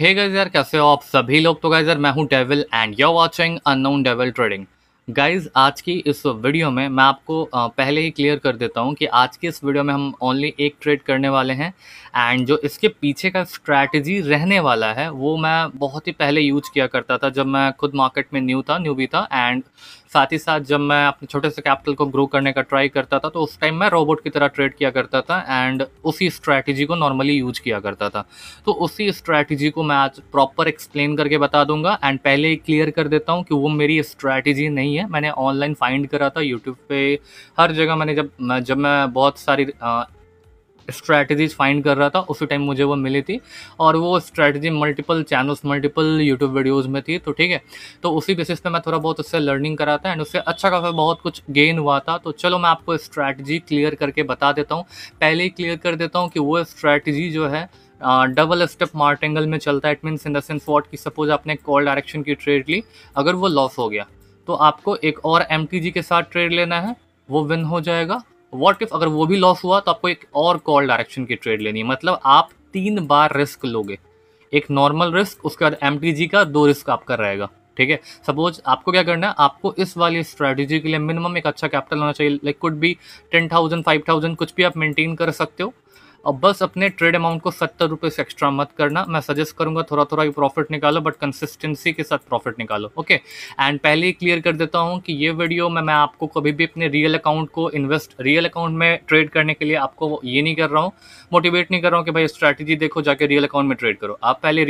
हे hey यार कैसे हो आप सभी लोग तो गाइजर मैं हूं Devil and you watching Unknown Devil Trading guys आज की इस वीडियो में मैं आपको पहले ही क्लियर कर देता हूं कि आज की इस वीडियो में हम ओनली एक ट्रेड करने वाले हैं एंड जो इसके पीछे का स्ट्रैटेजी रहने वाला है वो मैं बहुत ही पहले यूज किया करता था जब मैं खुद मार्केट में न्यू था न्यू भी था एंड साथ ही साथ जब मैं अपने छोटे से कैपिटल को ग्रो करने का ट्राई करता था तो उस टाइम मैं रोबोट की तरह ट्रेड किया करता था एंड उसी स्ट्रैटेजी को नॉर्मली यूज किया करता था तो उसी स्ट्रैटेजी को मैं आज प्रॉपर एक्सप्लेन करके बता दूंगा एंड पहले ही क्लियर कर देता हूँ कि वो मेरी स्ट्रैटेजी नहीं है मैंने ऑनलाइन फाइंड करा था यूट्यूब पे हर जगह मैंने जब जब मैं बहुत सारी स्ट्रैटेजीज फाइंड कर रहा था उसी टाइम मुझे वो मिली थी और वो strategy multiple channels multiple YouTube videos में थी तो ठीक है तो उसी बेसिस पे मैं थोड़ा बहुत उससे लर्निंग करा था एंड उससे अच्छा खासा बहुत कुछ गेन हुआ था तो चलो मैं आपको स्ट्रैटेजी क्लियर करके बता देता हूँ पहले ही क्लियर कर देता हूँ कि वो स्ट्रैटेजी जो है डबल स्टेप मार्टेंगल में चलता है it means in the sense what की सपोज आपने कॉल डायरेक्शन की ट्रेड ली अगर वो लॉस हो गया तो आपको एक और एम के साथ ट्रेड लेना है वो विन हो जाएगा वॉट इफ अगर वो भी लॉस हुआ तो आपको एक और कॉल डायरेक्शन की ट्रेड लेनी है मतलब आप तीन बार रिस्क लोगे एक नॉर्मल रिस्क उसके बाद एम का दो रिस्क आपका रहेगा ठीक है सपोज आपको क्या करना है आपको इस वाली स्ट्रैटेजी के लिए मिनिमम एक अच्छा कैपिटल होना चाहिए लाइक कुड भी टेन थाउजेंड फाइव थाउजेंड कुछ भी आप मेंटेन कर सकते हो और बस अपने ट्रेड अमाउंट को सत्तर रुपये से एक्स्ट्रा मत करना मैं सजेस्ट करूंगा थोड़ा थोड़ा प्रॉफिट निकालो बट कंसिस्टेंसी के साथ प्रॉफिट निकालो ओके एंड पहले ही क्लियर कर देता हूँ कि ये वीडियो में मैं आपको कभी भी अपने रियल अकाउंट को इन्वेस्ट रियल अकाउंट में ट्रेड करने के लिए आपको ये नहीं कर रहा हूँ मोटिवेट नहीं कर रहा हूँ कि भाई स्ट्रैटेजी देखो जाके रियल अकाउंट में ट्रेड करो आप पहले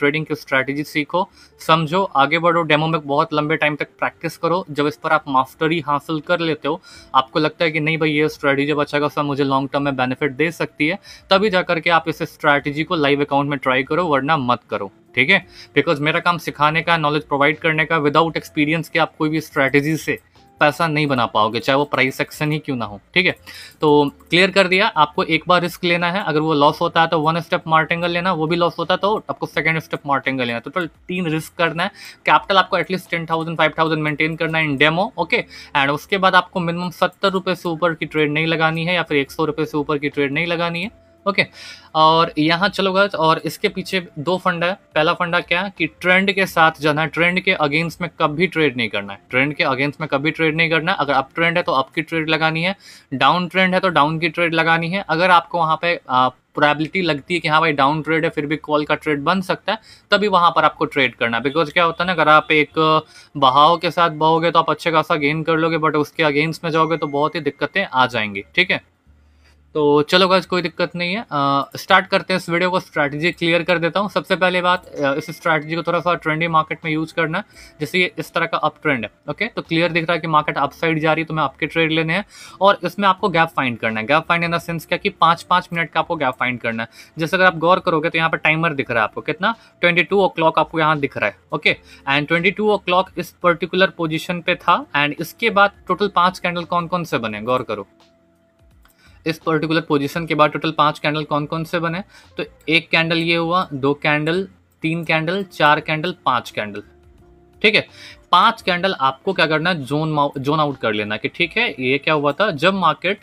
ट्रेडिंग की स्ट्रैटेजी सीखो समझो आगे बढ़ो डेमो में बहुत लंबे टाइम तक प्रैक्टिस करो जब इस पर आप मास्टरी हासिल कर लेते हो आपको लगता है कि नहीं भाई ये स्ट्रैटेजी जब अच्छा खासा मुझे लॉन्ग टर्म में बेनिफिट दे सकती है तभी जा करके आप इस स्ट्रैटेजी को लाइव अकाउंट में ट्राई करो वरना मत करो ठीक है बिकॉज मेरा काम सिखाने का नॉलेज प्रोवाइड करने का विदाउट एक्सपीरियंस के आप कोई भी स्ट्रैटेजी से पैसा नहीं बना पाओगे चाहे वो प्राइस एक्शन ही क्यों ना हो ठीक है तो क्लियर कर दिया आपको एक बार रिस्क लेना है अगर वो लॉस होता है तो वन स्टेप मार्टेंगल लेना वो भी लॉस होता है तो आपको सेकेंड स्टेप मार्टेंगल लेना तो टोटल तीन रिस्क करना है कैपिटल आपको at least ten thousand five thousand maintain करना है इन डेमो ओके एंड उसके बाद आपको मिनिमम सत्तर रुपये से ऊपर की ट्रेड नहीं लगानी है या फिर एक सौ रुपये से ऊपर की ट्रेड नहीं लगानी है ओके और यहाँ चलो तो, और इसके पीछे दो फंडा है पहला फंडा क्या है कि ट्रेंड के साथ जाना है ट्रेंड के अगेंस्ट में कभी ट्रेड नहीं करना है ट्रेंड के अगेंस्ट में कभी ट्रेड नहीं करना है अगर अप ट्रेंड है तो अप की ट्रेड लगानी है डाउन ट्रेंड है तो डाउन की ट्रेड लगानी है अगर आपको वहाँ पे प्रोबेबिलिटी लगती है कि हाँ भाई डाउन ट्रेड है फिर भी कॉल का ट्रेड बन सकता है तभी वहाँ पर आपको ट्रेड करना है बिकॉज क्या होता है ना अगर आप एक बहाव के साथ बहोगे तो आप अच्छे खासा गेन कर लोगे बट उसके अगेंस्ट में जाओगे तो बहुत ही दिक्कतें आ जाएंगी ठीक है तो चलो गाइज कोई दिक्कत नहीं है स्टार्ट करते हैं इस वीडियो को स्ट्रैटेजी क्लियर कर देता हूँ सबसे पहले बात इस स्ट्रैटेजी को थोड़ा सा ट्रेंडी मार्केट में यूज़ करना है जैसे ये इस तरह का अप ट्रेंड है ओके तो क्लियर दिख रहा है कि मार्केट अप साइड जा रही है तो मैं आपके ट्रेड लेने हैं और इसमें आपको गैप फाइंड करना है gap find in the sense क्या कि पाँच पाँच मिनट का आपको गैप फाइंड करना है जैसे अगर आप गौर करोगे तो यहाँ पर टाइमर दिख रहा है आपको कितना ट्वेंटी टू आपको यहाँ दिख रहा है ओके एंड ट्वेंटी टू इस पर्टिकुलर पोजिशन पे था एंड इसके बाद टोटल पाँच कैंडल कौन कौन से बने गौर करो इस पर्टिकुलर पोजीशन के बाद टोटल पांच कैंडल कौन कौन से बने तो एक कैंडल ये हुआ दो कैंडल तीन कैंडल चार कैंडल पांच कैंडल ठीक है पांच कैंडल आपको क्या करना है जोन जोन आउट कर लेना कि ठीक है ये क्या हुआ था जब मार्केट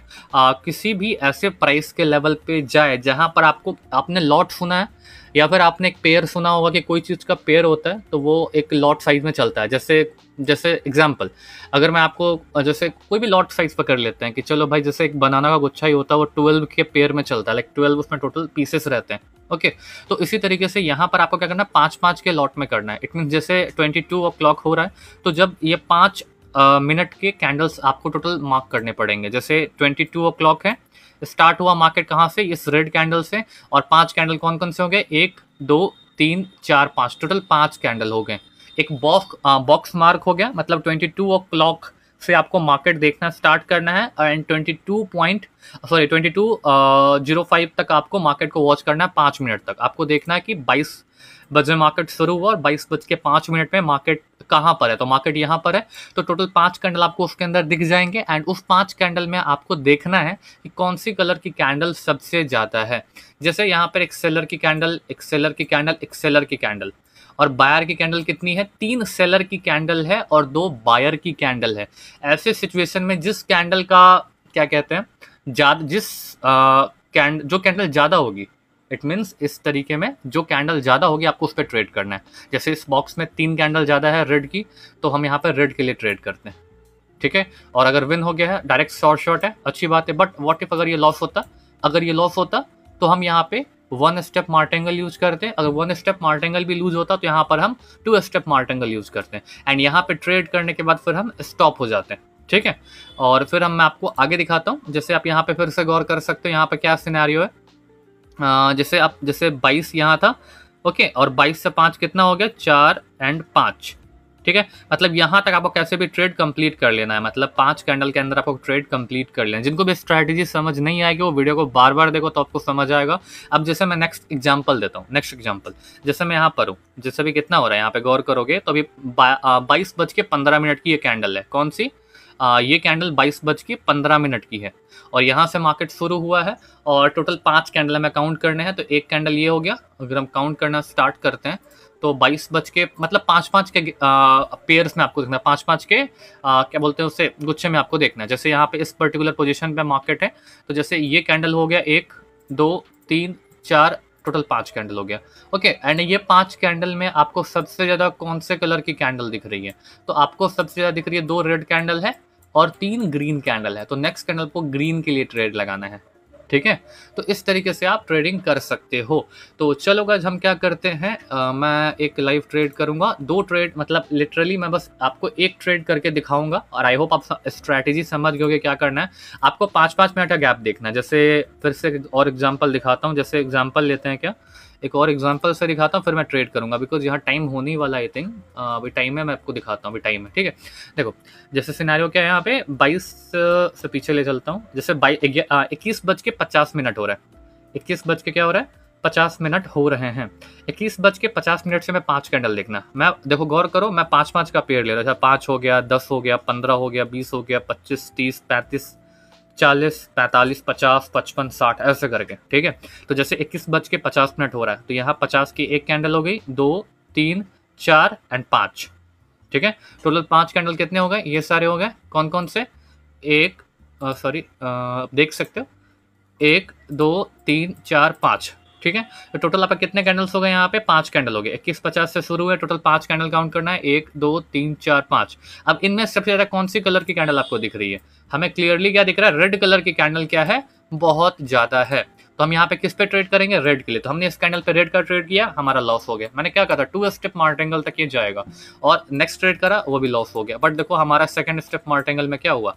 किसी भी ऐसे प्राइस के लेवल पे जाए जहां पर आपको आपने लॉट सुना है या फिर आपने एक पेयर सुना होगा कि कोई चीज़ का पेयर होता है तो वो एक लॉट साइज में चलता है जैसे जैसे एग्जाम्पल अगर मैं आपको जैसे कोई भी लॉट साइज पकड़ लेते हैं कि चलो भाई जैसे एक बनाना का गुच्छा ही होता है वो ट्वेल्व के पेयर में चलता है लाइक ट्वेल्व उसमें टोटल पीसेस रहते हैं ओके तो इसी तरीके से यहाँ पर आपको क्या करना है पाँच पाँच के लॉट में करना है इट मीन जैसे ट्वेंटी टू ओ क्लॉक हो रहा है तो जब ये पाँच मिनट के कैंडल्स आपको टोटल मार्क करने पड़ेंगे जैसे ट्वेंटी टू ओ क्लॉक है स्टार्ट हुआ मार्केट कहाँ से इस रेड कैंडल से और पांच कैंडल कौन कौन से हो गए एक दो तीन चार पाँच टोटल पांच कैंडल हो गए एक बॉक्स बॉक्स मार्क हो गया मतलब ट्वेंटी टू ओ क्लॉक से आपको मार्केट देखना स्टार्ट करना है and twenty two point sorry twenty two zero five तक आपको मार्केट को वॉच करना है पाँच मिनट तक आपको देखना है कि बाईस बजे मार्केट शुरू हुआ और बाईस बज के पाँच मिनट में मार्केट कहाँ पर है तो मार्केट यहाँ पर है तो टोटल पाँच कैंडल आपको उसके अंदर दिख जाएंगे एंड उस पाँच कैंडल में आपको देखना है कि कौन सी कलर की कैंडल सबसे ज़्यादा है जैसे यहाँ पर एक सेलर की कैंडल एक सेलर की कैंडल एक सेलर की कैंडल और बायर की कैंडल कितनी है तीन सेलर की कैंडल है और दो बायर की कैंडल है ऐसे सिचुएशन में जिस कैंडल का क्या कहते हैं ज़्यादा जिस कैंड जो कैंडल ज़्यादा होगी इट मीन्स इस तरीके में जो कैंडल ज़्यादा होगी आपको उस पर ट्रेड करना है जैसे इस बॉक्स में तीन कैंडल ज़्यादा है रेड की तो हम यहाँ पर रेड के लिए ट्रेड करते हैं ठीक है और अगर विन हो गया है डायरेक्ट शॉर्ट शॉर्ट है अच्छी बात है बट वॉट इफ अगर ये लॉस होता अगर ये लॉस होता तो हम यहाँ पे वन स्टेप मार्टेंगल यूज करते हैं अगर वन स्टेप मार्टेंगल भी लूज होता तो यहाँ पर हम टू स्टेप मार्टेंगल यूज करते हैं एंड यहाँ पे ट्रेड करने के बाद फिर हम स्टॉप हो जाते हैं ठीक है और फिर हम मैं आपको आगे दिखाता हूँ जैसे आप यहाँ पे फिर से गौर कर सकते हो यहाँ पे क्या सिनेरियो है जैसे आप जैसे बाईस यहाँ था ओके और बाईस से पाँच कितना हो गया चार एंड पाँच ठीक है मतलब यहाँ तक आपको कैसे भी ट्रेड कंप्लीट कर लेना है मतलब पाँच कैंडल के अंदर आपको ट्रेड कंप्लीट कर लेना जिनको भी स्ट्रैटेजी समझ नहीं आएगी वो वीडियो को बार बार देखो तो आपको समझ आएगा अब जैसे मैं नेक्स्ट एग्जाम्पल देता हूँ नेक्स्ट एग्जाम्पल जैसे मैं यहाँ पर हूँ जैसे भी कितना हो रहा है यहाँ पे गौर करोगे तो अभी बाईस बज के पंद्रह मिनट की ये कैंडल है कौन सी आ, ये कैंडल बाईस बज के पंद्रह मिनट की है और यहाँ से मार्केट शुरू हुआ है और टोटल पांच कैंडल हमें काउंट करने हैं तो एक कैंडल ये हो गया अगर हम काउंट करना स्टार्ट करते हैं तो बाईस बज के मतलब पांच पांच के पेयर्स में आपको देखना है पाँच पाँच के आ, क्या बोलते हैं उससे गुच्छे में आपको देखना है जैसे यहाँ पे इस पर्टिकुलर पोजिशन पे मार्केट है तो जैसे ये कैंडल हो गया एक दो तीन चार टोटल पांच कैंडल हो गया ओके एंड ये पांच कैंडल में आपको सबसे ज़्यादा कौन से कलर की कैंडल दिख रही है तो आपको सबसे ज़्यादा दिख रही है दो रेड कैंडल है और तीन ग्रीन कैंडल है तो नेक्स्ट कैंडल को ग्रीन के लिए ट्रेड लगाना है ठीक है तो इस तरीके से आप ट्रेडिंग कर सकते हो तो चलो गज हम क्या करते हैं आ, मैं एक लाइव ट्रेड करूंगा दो ट्रेड मतलब लिटरली मैं बस आपको एक ट्रेड करके दिखाऊंगा और आई होप आप स्ट्रैटेजी समझ गए क्या करना है आपको पाँच पाँच मिनट का गैप देखना है जैसे फिर से और एग्जांपल दिखाता हूँ जैसे एग्जाम्पल लेते हैं क्या एक और एग्जांपल से दिखाता हूँ फिर मैं ट्रेड करूंगा बिकॉज यहाँ टाइम होने वाला आई थिंक अभी टाइम है मैं आपको दिखाता हूँ अभी टाइम है ठीक है देखो जैसे सिनारियो क्या है यहाँ पे बाईस से पीछे ले चलता हूँ जैसे इक्कीस बज के पचास मिनट हो रहा है इक्कीस बज के क्या हो रहा है पचास मिनट हो रहे हैं इक्कीस बज के पचास मिनट से मैं पांच कैंडल देखना मैं देखो गौर करो मैं पांच पांच का पेड़ ले रहा था पांच हो गया दस हो गया पंद्रह हो गया बीस हो गया पच्चीस तीस पैंतीस चालीस पैंतालीस पचास पचपन साठ ऐसे करके ठीक है तो जैसे इक्कीस बज के पचास मिनट हो रहा है तो यहाँ पचास की एक कैंडल हो गई दो तीन चार एंड पाँच ठीक है टोटल पाँच कैंडल कितने हो गए ये सारे हो गए कौन कौन से एक सॉरी देख सकते हो एक दो तीन चार पाँच ठीक है तो टोटल आपका कितने कैंडल्स हो गए यहाँ पे पांच कैंडल हो गए इक्कीस पचास से शुरू है टोटल पांच कैंडल काउंट करना है एक दो तीन चार पांच अब इनमें सबसे ज़्यादा कौन सी कलर की कैंडल आपको दिख रही है हमें क्लियरली क्या दिख रहा है रेड कलर की कैंडल क्या है बहुत ज़्यादा है तो हम यहाँ पे किस पे ट्रेड करेंगे रेड के लिए तो हमने इस कैंडल पे रेड का ट्रेड किया हमारा लॉस हो गया मैंने क्या कहा था टू स्टेप मार्टेंगल तक ये जाएगा और नेक्स्ट ट्रेड करा वो भी लॉस हो गया बट देखो हमारा सेकंड स्टेप मार्टेंगल में क्या हुआ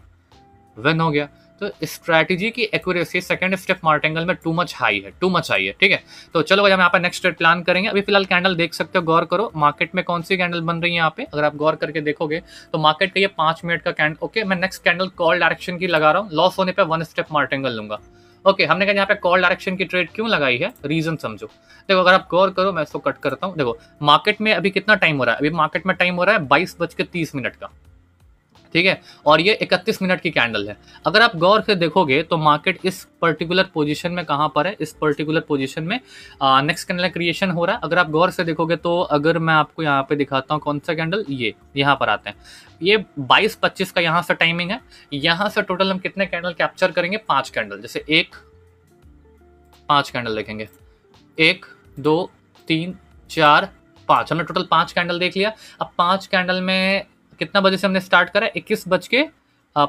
विन हो गया तो स्ट्रैटेजी की एक्यूरेसी सेकंड स्टेप मार्टेंगल में टू मच हाई है टू मच हाई है ठीक है तो चलो भाई हम यहाँ पर नेक्स्ट ट्रेड प्लान करेंगे अभी फिलहाल कैंडल देख सकते हो गौर करो मार्केट में कौन सी कैंडल बन रही है यहाँ पे अगर आप गौर करके देखोगे तो मार्केट का ये पांच मिनट का कैंडल ओके मैं नेक्स्ट कैंडल कॉल डायरेक्शन की लगा रहा हूँ लॉस होने पर वन स्टेप मार्टेंगल लूंगा ओके okay, हमने कहा यहाँ पे कॉल डायरेक्शन की ट्रेड क्यों लगाई है रीजन समझो देखो अगर आप गौर करो मैं इसको कट करता हूँ देखो मार्केट में अभी कितना टाइम हो रहा है अभी मार्केट में टाइम हो रहा है बाईस बज के तीस मिनट का ठीक है और ये 31 मिनट की कैंडल है अगर आप गौर से देखोगे तो मार्केट इस पर्टिकुलर पोजीशन में कहाँ पर है इस पर्टिकुलर पोजीशन में नेक्स्ट कैंडल क्रिएशन हो रहा है अगर आप गौर से देखोगे तो अगर मैं आपको यहाँ पे दिखाता हूँ कौन सा कैंडल ये यहाँ पर आते हैं ये 22-25 का यहाँ से टाइमिंग है यहाँ से टोटल हम कितने कैंडल कैप्चर करेंगे पाँच कैंडल जैसे एक पाँच कैंडल देखेंगे एक दो तीन चार पाँच हमने टोटल पाँच कैंडल देख लिया अब पाँच कैंडल में कितना बजे से हमने स्टार्ट करा है इक्कीस बज के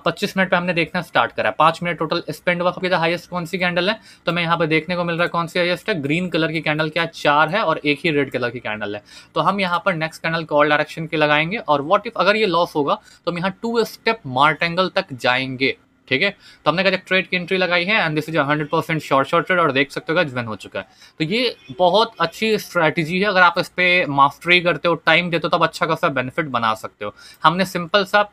पच्चीस मिनट पे हमने देखना स्टार्ट करा है पाँच मिनट टोटल स्पेंड हुआ कभी हाईएस्ट तो कौन सी कैंडल है तो मैं यहाँ पे देखने को मिल रहा है कौन सी हाईएस्ट है ग्रीन कलर की कैंडल क्या चार है और एक ही रेड कलर की कैंडल है तो हम यहाँ पर नेक्स्ट कैंडल कॉल डायरेक्शन के लगाएंगे और वॉट इफ अगर ये लॉस होगा तो हम यहाँ टू स्टेप मार्टेंगल तक जाएंगे ठीक है तो हमने कहा ट्रेड की एंट्री लगाई है and this is hundred percent short short trade और देख सकते हो विन हो चुका है तो ये बहुत अच्छी स्ट्रैटेजी है अगर आप इस पर मास्टरी करते हो टाइम देते हो तो आप अच्छा खासा बेनिफिट बना सकते हो हमने सिंपल सा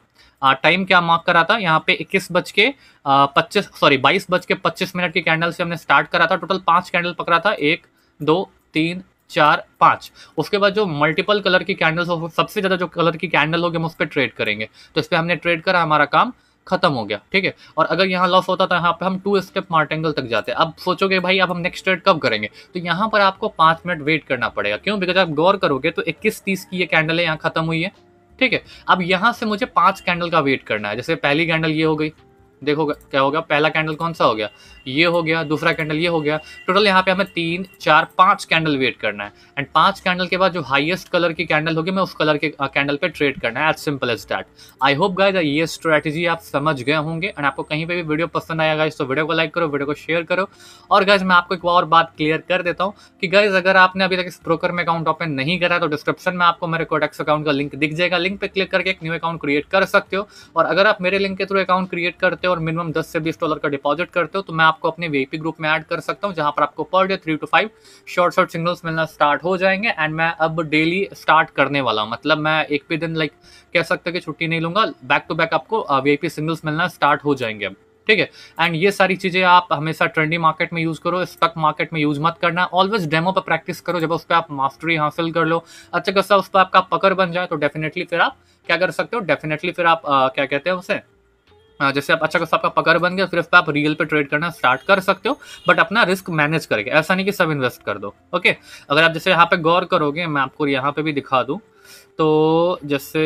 टाइम क्या मार्क करा था यहाँ पे इक्कीस बज के पच्चीस सॉरी बाईस बज के पच्चीस मिनट की कैंडल से हमने स्टार्ट करा था टोटल पांच कैंडल पकड़ा था एक दो तीन चार पाँच उसके बाद जो मल्टीपल कलर की कैंडल्स हो सबसे ज़्यादा जो कलर की कैंडल होगी हम उस पर ट्रेड करेंगे तो इस पर हमने ट्रेड करा हमारा काम खत्म हो गया ठीक है और अगर यहाँ लॉस होता तो यहाँ पे हम टू स्टेप मार्टेंगल तक जाते अब सोचोगे भाई अब हम नेक्स्ट ट्रेड कब करेंगे तो यहाँ पर आपको पाँच मिनट वेट करना पड़ेगा क्यों बिकॉज आप गौर करोगे तो इक्कीस तीस की ये कैंडल है यहाँ खत्म हुई है ठीक है अब यहाँ से मुझे पाँच कैंडल का वेट करना है जैसे पहली कैंडल ये हो गई देखो क्या हो गया पहला कैंडल कौन सा हो गया ये हो गया दूसरा कैंडल ये हो गया टोटल यहाँ पे हमें तीन चार पांच कैंडल वेट करना है एंड पांच कैंडल के बाद जो हाईएस्ट कलर की कैंडल होगी मैं उस कलर के कैंडल पे ट्रेड करना है as simple as that I hope guys ये स्ट्रेटेजी आप समझ गए होंगे एंड आपको कहीं पर भी वीडियो पसंद आया गाइज तो वीडियो को लाइक करो वीडियो को शेयर करो और गाइज मैं आपको एक और बात क्लियर कर देता हूँ कि गाइज अगर आपने अभी तक इस ब्रोकर में अकाउंट ओपन नहीं करा तो डिस्क्रिप्शन में आपको मेरे कोटेक्स अकाउंट का लिंक दिख जाएगा लिंक पर क्लिक करके एक न्यू अकाउंट क्रिएट कर सकते हो और अगर आप मेरे लिंक के थ्रू अकाउंट क्रिएट करते हो हो और मिनिमम दस से बीस डॉलर का डिपॉजिट करते हो तो मैं आपको अपने वीआईपी ग्रुप में ऐड कर सकता हूँ जहाँ पर आपको per day three two five short short signals मिलना स्टार्ट हो जाएंगे एंड मैं अब डेली स्टार्ट करने वाला हूँ मतलब मैं एक भी दिन लाइक कह सकता कि छुट्टी नहीं लूंगा बैक टू बैक आपको वी uh, सिग्नल्स मिलना स्टार्ट हो जाएंगे अब ठीक है एंड ये सारी चीज़ें आप हमेशा ट्रेंडी मार्केट में यूज़ करो स्टॉक मार्केट में यूज़ मत करना ऑलवेज डेमो पर प्रैक्टिस करो जब उस पर आप मास्टरी हासिल कर लो अच्छा खासा उस पर आपका पकड़ बन जाए तो डेफिनेटली फिर आप क्या कर सकते हो डेफिनेटली फिर आप आ, uh, क्या कहते हैं उसे हाँ, जैसे आप अच्छा खासा आपका पकड़ बन गया फिर उस पर आप रियल पे ट्रेड करना स्टार्ट कर सकते हो बट अपना रिस्क मैनेज करके ऐसा नहीं कि सब इन्वेस्ट कर दो ओके अगर आप जैसे यहाँ पे गौर करोगे मैं आपको यहाँ पे भी दिखा दूँ तो जैसे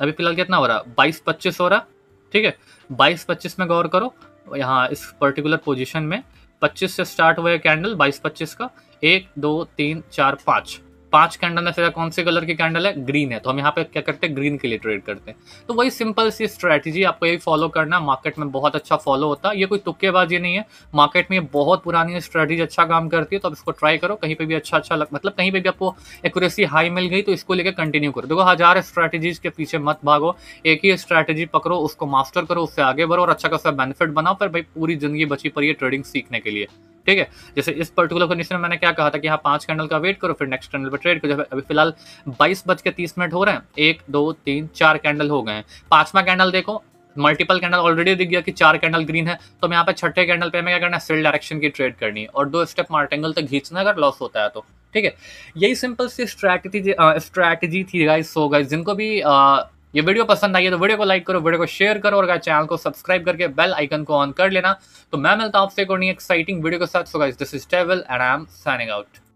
अभी फिलहाल कितना हो रहा है बाईस पच्चीस हो रहा ठीक है बाईस पच्चीस में गौर करो यहाँ इस पर्टिकुलर पोजिशन में पच्चीस से स्टार्ट हुआ है कैंडल बाईस पच्चीस का एक दो तीन चार पाँच पांच कैंडल में से कौन से कलर की कैंडल है ग्रीन है तो हम यहाँ पे क्या करते हैं ग्रीन के लिए ट्रेड करते हैं तो वही सिंपल सी स्ट्रैटेजी आपको यही फॉलो करना मार्केट में बहुत अच्छा फॉलो होता है ये कोई तुक्केबाजी नहीं है मार्केट में ये बहुत पुरानी स्ट्रैटेजी अच्छा काम करती है तो आप इसको ट्राई करो कहीं पर भी अच्छा अच्छा लग मतलब कहीं पर भी आपको एक्यूरेसी हाई मिल गई तो इसको लेकर कंटिन्यू करो देखो हज़ार स्ट्रैटेजीज के पीछे मत भागो एक ही स्ट्रैटेजी पकड़ो उसको मास्टर करो उससे आगे बढ़ो और अच्छा खासा बेनिफिट बनाओ फिर भाई पूरी ज़िंदगी बची पड़ी है ट्रेडिंग सीखने के लिए ठीक है जैसे इस पर्टिकुलर कंडीशन में मैंने क्या कहा था कि हाँ पांच कैंडल का वेट करो फिर नेक्स्ट कैंडल पर ट्रेड करो अभी फिलहाल बाईस बज के तीस मिनट हो रहे हैं एक दो तीन चार कैंडल हो गए हैं पांचवा कैंडल देखो मल्टीपल कैंडल ऑलरेडी दिख गया कि चार कैंडल ग्रीन है तो मैं यहाँ पे छठे कैंडल पे हमें क्या करना है सेल डायरेक्शन की ट्रेड करनी है और दो स्टेप मार्टेंगल तक घींचना अगर लॉस होता है तो ठीक है यही सिंपल सी स्ट्रैटेजी स्ट्रैटेजी थी गाइस सो गाइस जिनको भी आ, ये वीडियो पसंद आई है तो वीडियो को लाइक करो वीडियो को शेयर करो और चैनल को सब्सक्राइब करके बेल आइकन को ऑन कर लेना तो मैं मिलता हूं आपसे एक एक्साइटिंग वीडियो के साथ so guys this is table and I am signing out